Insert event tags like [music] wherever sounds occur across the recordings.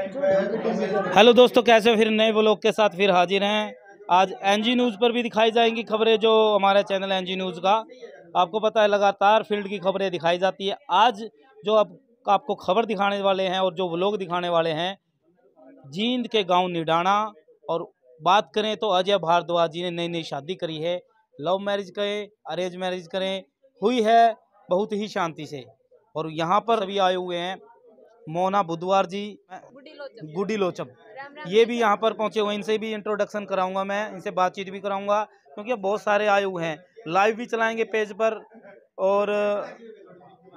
Hello दोस्तों कैसे फिर नए ब्लॉग के साथ फिर हाजिर हैं आज एनजी न्यूज़ पर भी दिखाई जाएंगी खबरें जो हमारे चैनल एनजी न्यूज़ का आपको पता है लगातार फील्ड की खबरें दिखाई जाती है आज जो आप, आपको खबर दिखाने वाले हैं और जो ब्लॉग दिखाने वाले हैं जींद के गांव निडाना और बात करें तो अजय भारद्वाज जी ने नई नई शादी करी है लव मैरिज करें अरेंज मैरिज करें हुई है बहुत ही शांति से और यहाँ पर अभी आए हुए हैं मोना बुधवार जी गुडी लोचम ये भी यहाँ पर पहुँचे हुए इनसे भी इंट्रोडक्शन कराऊंगा मैं इनसे बातचीत भी कराऊंगा क्योंकि बहुत सारे आए हुए हैं लाइव भी चलाएंगे पेज पर और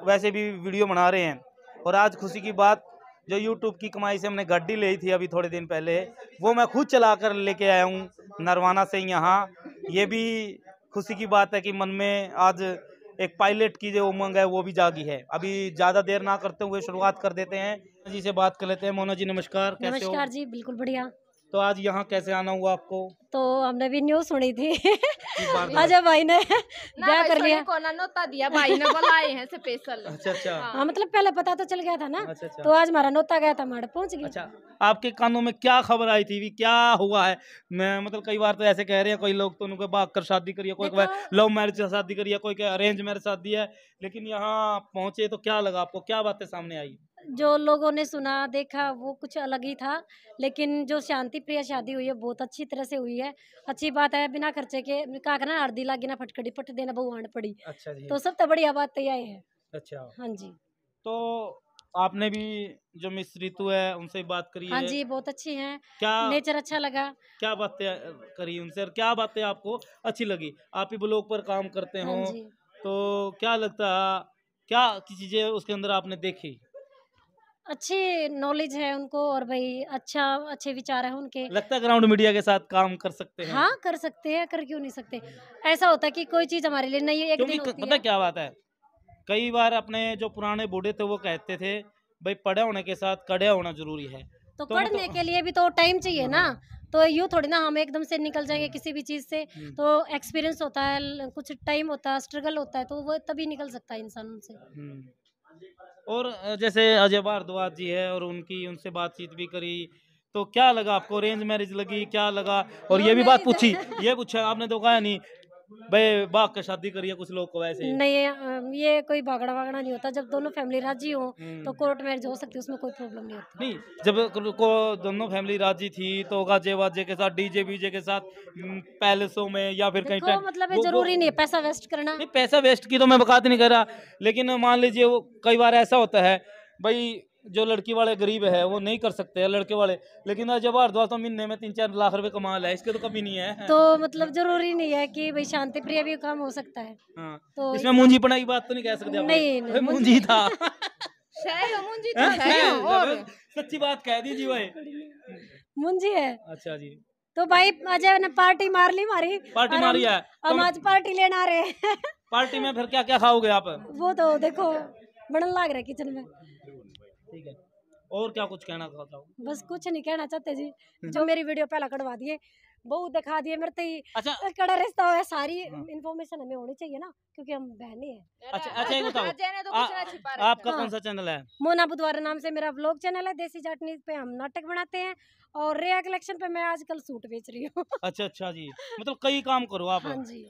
वैसे भी वीडियो बना रहे हैं और आज खुशी की बात जो यूट्यूब की कमाई से हमने गड्डी ली थी अभी थोड़े दिन पहले वो मैं खुद चला कर लेके आया हूँ नरवाना से यहाँ ये भी खुशी की बात है कि मन में आज एक पायलट की जो उमंग है वो भी जागी है अभी ज्यादा देर ना करते हुए शुरुआत कर देते हैं जी से बात कर लेते हैं मोना जी नमस्कार कैसे नमस्कार हो? जी बिल्कुल बढ़िया तो आज यहाँ कैसे आना हुआ आपको तो हमने भी न्यूज सुनी थी अजय भाई ने क्या [laughs] कर लिया नोता दिया भाई ने बुलाए हैं स्पेशल [laughs] अच्छा अच्छा हाँ।, हाँ मतलब पहले पता तो चल गया था ना अच्छा, अच्छा। तो आज हमारा नोता गया था हमारे पहुँच गया अच्छा आपके कानों में क्या खबर आई थी भी? क्या हुआ है मैं मतलब कई बार तो ऐसे कह रहे हैं कोई लोग तो उनके भाग कर शादी करिए कोई लव मैरिज शादी करिए कोई अरेंज मैरिज शादी है लेकिन यहाँ पहुंचे तो क्या लगा आपको क्या बातें सामने आई जो लोगों ने सुना देखा वो कुछ अलग ही था लेकिन जो शांति प्रिय शादी हुई है बहुत अच्छी तरह से हुई है अच्छी बात है बिना खर्चे के का करना अर्धी लागे ना फटकड़ी फट देना बहुआन पड़ी अच्छा जी तो सबसे तो बढ़िया बात तो है अच्छा हाँ जी तो आपने भी जो मिस ऋतु है उनसे बात करी हाँ जी बहुत अच्छी हैं क्या नेचर अच्छा लगा क्या बातें करी उनसे और क्या बातें आपको अच्छी लगी आप ही ब्लॉग पर काम करते हाँ हो हाँ तो क्या लगता है क्या चीजें उसके अंदर आपने देखी अच्छे नॉलेज है उनको और भाई अच्छा अच्छे विचार है उनके लगता है ग्राउंड मीडिया के साथ काम कर सकते हैं हाँ कर सकते हैं कर क्यों नहीं सकते ऐसा होता है कि कोई चीज हमारे लिए नहीं एक दिन होती पता है। क्या बात है कई बार अपने जो पुराने बूढ़े थे वो कहते थे भाई पढ़े होने के साथ कड़े होना जरूरी है तो, तो पढ़ने तो... के लिए भी तो टाइम चाहिए ना तो यूँ थोड़ी ना हम एकदम से निकल जाएंगे किसी भी चीज़ से हम्म। तो एक्सपीरियंस होता है कुछ टाइम होता है स्ट्रगल होता है तो वो तभी निकल सकता है इंसान उनसे हम्म। और जैसे अजय भारद्वाज जी है और उनकी उनसे बातचीत भी करी तो क्या लगा आपको अरेंज मैरिज लगी क्या लगा और ये भी बात पूछी [laughs] ये पूछा आपने तो कहा नहीं भाई बाग के शादी करिए कुछ लोग को वैसे नहीं ये कोई भागड़ा भागड़ा नहीं होता जब दोनों फैमिली राजी हो तो कोर्ट हम्म। मैरिज हो सकती है उसमें कोई प्रॉब्लम नहीं होती नहीं जब को दोनों फैमिली राजी थी तो गाजे वाजे के साथ डीजे बीजे के साथ हम्म, पैलेसों में या फिर कहीं पर मतलब वो, जरूरी वो, नहीं है पैसा वेस्ट करना नहीं पैसा वेस्ट की तो मैं बकात नहीं कर रहा लेकिन मान लीजिए वो कई बार ऐसा होता है भाई जो लड़की वाले गरीब है वो नहीं कर सकते हैं लड़के वाले लेकिन अजय भारद्वाज तो महीने में तीन चार लाख रुपए कमा है इसके तो कभी नहीं है तो मतलब जरूरी नहीं है कि भाई शांति प्रिय भी काम हो सकता है हाँ। तो इसमें मुंजी पना की बात तो नहीं कह सकते नहीं, नहीं मुंजी था [laughs] सच्ची बात कह दीजिए भाई मुंजी है अच्छा जी तो भाई अजय ने पार्टी मार ली मारी पार्टी मारी है हम आज पार्टी लेना रहे पार्टी में फिर क्या क्या खाओगे आप वो तो देखो बढ़ लाग रहा है किचन में ठीक है और क्या कुछ कहना चाहता हूँ बस कुछ नहीं कहना चाहते जी हम्म। जो मेरी वीडियो पहला कटवा दिए बहुत दिखा दिए मेरे तो अच्छा कड़ा रिश्ता हुआ सारी इन्फॉर्मेशन हाँ। हमें होनी चाहिए ना क्योंकि हम बहने हैं अच्छा अच्छा ये बताओ तो आपका कौन हाँ। सा चैनल है मोना बुधवार नाम से मेरा ब्लॉग चैनल है देसी जाटनी पे हम नाटक बनाते हैं और रेया कलेक्शन पे मैं आजकल सूट बेच रही हूँ अच्छा अच्छा जी मतलब कई काम करो आप हाँ जी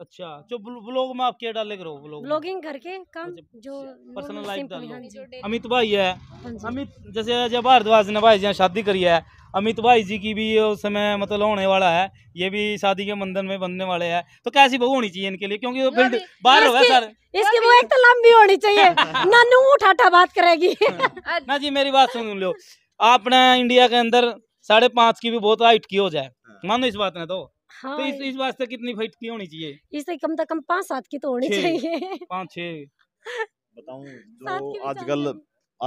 अच्छा जो ब्लॉग में आप क्या डाले करो ब्लॉग ब्लॉगिंग करके काम जो पर्सनल लाइफ डालो हाँ अमित भाई है हाँ अमित जैसे जब भारद्वाज ने भाई जी शादी करी है अमित भाई जी की भी उस समय मतलब होने वाला है ये भी शादी के बंधन में बनने वाले हैं तो कैसी बहू होनी चाहिए इनके लिए क्योंकि वो बिल्ड बाहर होगा सर इसकी वो एक तो लंबी होनी चाहिए ना नू उठाठा बात करेगी [laughs] ना जी मेरी बात सुन लो आपने इंडिया के अंदर साढ़े पांच की भी बहुत हाइट की हो जाए हाँ। मानो इस बात ने तो हाँ, तो इस इस वास्ते कितनी फाइट की होनी चाहिए इससे कम से कम पाँच सात की तो होनी चाहिए पाँच छह बताऊँ जो आजकल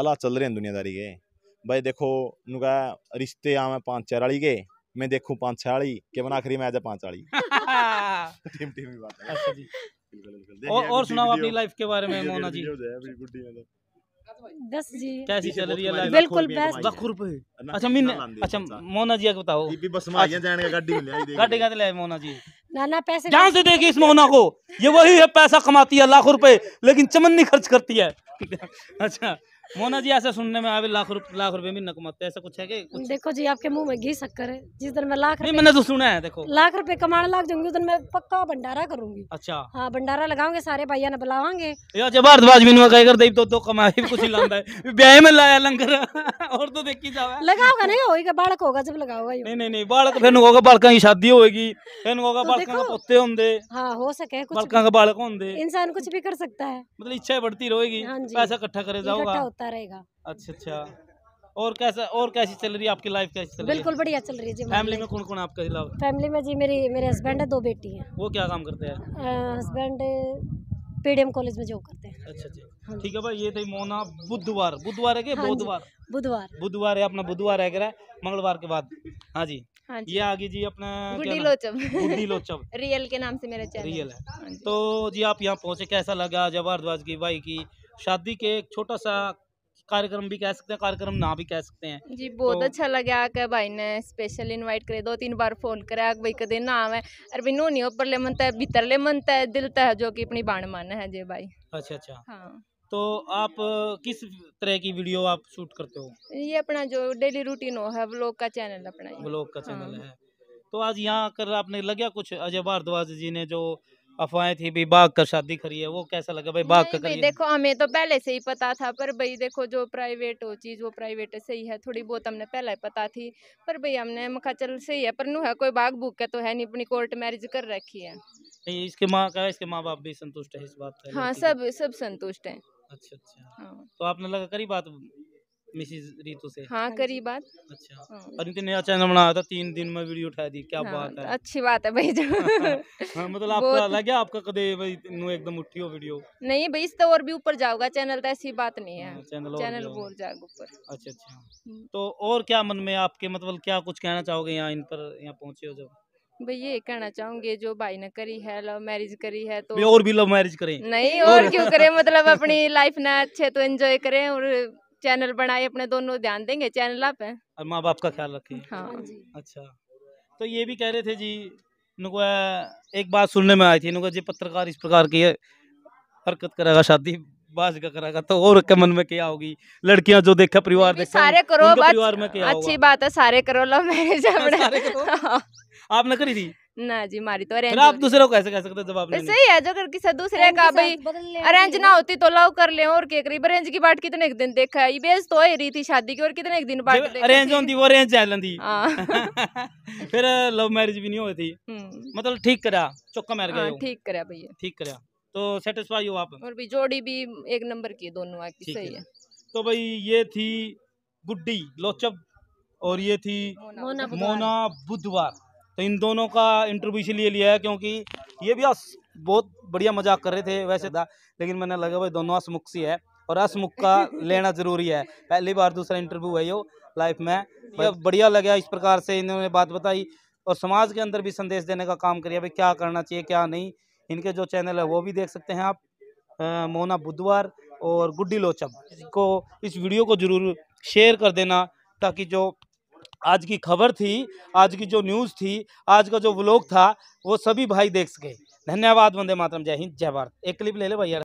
आला चल रहे हैं दुनियादारी के भाई देखो नुका रिश्ते यहाँ पांच चार वाली के मैं देखूं छह वाली के बना आखिरी मैं है पांच वाली [laughs] टीम टीम की बात है अच्छा जी और सुनाओ अपनी लाइफ के बारे में मोना जी दस जी कैसी चल रही है बिल्कुल लाख रुपए अच्छा मिन अच्छा मोना जी को बताओ भी बस माइया अच्छा। जाने का गाड़ी ले गाड़ी का ले मोना जी नाना पैसे जहाँ से देगी इस मोना को ये वही है पैसा कमाती है लाख रुपए लेकिन चमन नहीं खर्च करती है अच्छा मोना जी ऐसे सुनने में आवे लाख रुप, लाख रुपए में नकमत ऐसा कुछ है कि कुछ? देखो जी आपके मुंह में घी शक्कर है जिस दिन मैं लाख नहीं मैंने तो सुना है देखो लाख रुपए कमाने लाख जाऊंगी उस दिन मैं पक्का भंडारा करूंगी अच्छा हाँ भंडारा लगाऊंगे सारे भैया ने बुलावांगे भारद्वाज भी कहकर देव तो, तो कमाई कुछ लांदा है [laughs] ब्याह में लाया लंगर [laughs] और तो देखी जावे लगाओगा नहीं होगा बालक होगा जब लगाओगा नहीं नहीं नहीं बालक फिर होगा बालक की शादी होगी फिर होगा तो बालक का पोते होंगे हाँ हो सके कुछ का बालक होंगे इंसान कुछ भी कर सकता है मतलब इच्छा बढ़ती रहेगी हाँ पैसा इकट्ठा करे जाओगा होता रहेगा अच्छा अच्छा और कैसा और कैसी चल रही है आपकी लाइफ कैसी चल रही है बिल्कुल बढ़िया चल रही है जी फैमिली में कौन कौन आपका हिलाव फैमिली में जी मेरी मेरे हस्बैंड है दो बेटी हैं वो क्या काम करते हैं हस्बैंड पीडीएम कॉलेज में जॉब करते हैं अच्छा जी अच्छा। हाँ ठीक है भाई ये थी मोना बुधवार बुधवार है कि हाँ बुधवार बुधवार बुधवार है अपना बुधवार है करा मंगलवार के बाद हाँ जी हाँ ये आगे जी अपना गुड्डी लोचब गुड्डी लोचम रियल के नाम से मेरा चैनल रियल है तो जी आप यहाँ पहुँचे कैसा लगा जवाहर ध्वज की भाई की शादी के एक छोटा सा कार्यक्रम भी कह सकते हैं कार्यक्रम ना भी कह सकते हैं जी बहुत तो, अच्छा लगे आके भाई ने स्पेशल इनवाइट करे दो तीन बार फोन करा भाई कदे ना आवे अरे भी नहीं ऊपर ले मनता है भीतर ले मनता है दिल है जो कि अपनी बाण मान है जे भाई अच्छा अच्छा हाँ तो आप किस तरह की वीडियो आप शूट करते हो ये अपना जो डेली रूटीन हो है व्लॉग का चैनल अपना व्लॉग का चैनल हाँ। है तो आज यहाँ आकर आपने लगे कुछ अजय भारद्वाज जी ने जो अफवाहें थी भी बाघ कर शादी करी है वो कैसा लगा भाई बाघ कर देखो हमें तो पहले से ही पता था पर भाई देखो जो प्राइवेट हो चीज वो प्राइवेट सही है थोड़ी बहुत हमने पहले ही पता थी पर भाई हमने मखा चल सही है पर नु है कोई बाघ भूख का तो है नहीं अपनी कोर्ट मैरिज कर रखी है नहीं इसके माँ का इसके माँ बाप भी संतुष्ट है इस बात हाँ सब सब संतुष्ट है अच्छा अच्छा हाँ। तो आपने लगा करी बात रितु से हाँ, हाँ करी बात अच्छा हाँ। नया चैनल बनाया था तीन दिन में वीडियो उठा दी क्या हाँ, बात है अच्छी बात है भाई [laughs] हाँ, मतलब आपका आपका कदे एकदम उठी हो वीडियो नहीं भाई तो और भी ऊपर जाओगा चैनल तो ऐसी बात नहीं है चैनल हाँ, चैनल और ऊपर अच्छा अच्छा हम्म। तो और क्या मन में आपके मतलब क्या कुछ कहना चाहोगे यहाँ इन पर यहाँ पहुँचे हो जब भाई ये कहना चाहूंगे जो भाई ने करी है लव मैरिज करी है तो और भी लव मैरिज करें नहीं और [laughs] क्यों करें मतलब अपनी लाइफ ना अच्छे तो एंजॉय करें और चैनल बनाए अपने दोनों ध्यान देंगे चैनल आप और माँ बाप का ख्याल रखें हाँ, हाँ अच्छा तो ये भी कह रहे थे जी एक बात सुनने में आई थी जी पत्रकार इस प्रकार की हरकत करेगा शादी बाज का करेगा तो और के मन में क्या होगी लड़कियां जो देखा परिवार देखा सारे करो परिवार में क्या अच्छी बात है सारे करो लो मेरे हाँ, आपने करी थी ना जी मारी तो अरेंज आप दूसरे को कैसे कह सकते जब आपने तो सही है जो अगर किसी दूसरे का भाई अरेंज ना होती तो लव कर ले और के करीब अरेंज की बात कितने एक दिन देखा है बेज तो रही थी शादी की और कितने एक दिन बात अरेंज होती वो अरेंज चैलन थी हाँ। [laughs] फिर लव मैरिज भी नहीं होती हम्म। मतलब ठीक करा चक्का मार गया हाँ, ठीक करा भैया ठीक करा तो सेटिस्फाई हो आप और भी जोड़ी भी एक नंबर की दोनों की सही है तो भाई ये थी गुड्डी लोचब और ये थी मोना बुधवार तो इन दोनों का इंटरव्यू इसीलिए लिया है क्योंकि ये भी बहुत बढ़िया मजाक कर रहे थे वैसे था लेकिन मैंने लगा भाई दोनों हसमुख सी है और हसमुख का [laughs] लेना ज़रूरी है पहली बार दूसरा इंटरव्यू है यो लाइफ में ये बढ़िया लगा इस प्रकार से इन्होंने बात बताई और समाज के अंदर भी संदेश देने का काम करिए भाई क्या करना चाहिए क्या नहीं इनके जो चैनल है वो भी देख सकते हैं आप मोना बुधवार और गुड्डी लोचब को इस वीडियो को ज़रूर शेयर कर देना ताकि जो आज की खबर थी आज की जो न्यूज़ थी आज का जो व्लॉग था वो सभी भाई देख सके धन्यवाद वंदे मातरम जय हिंद जय भारत एक क्लिप ले ले भैया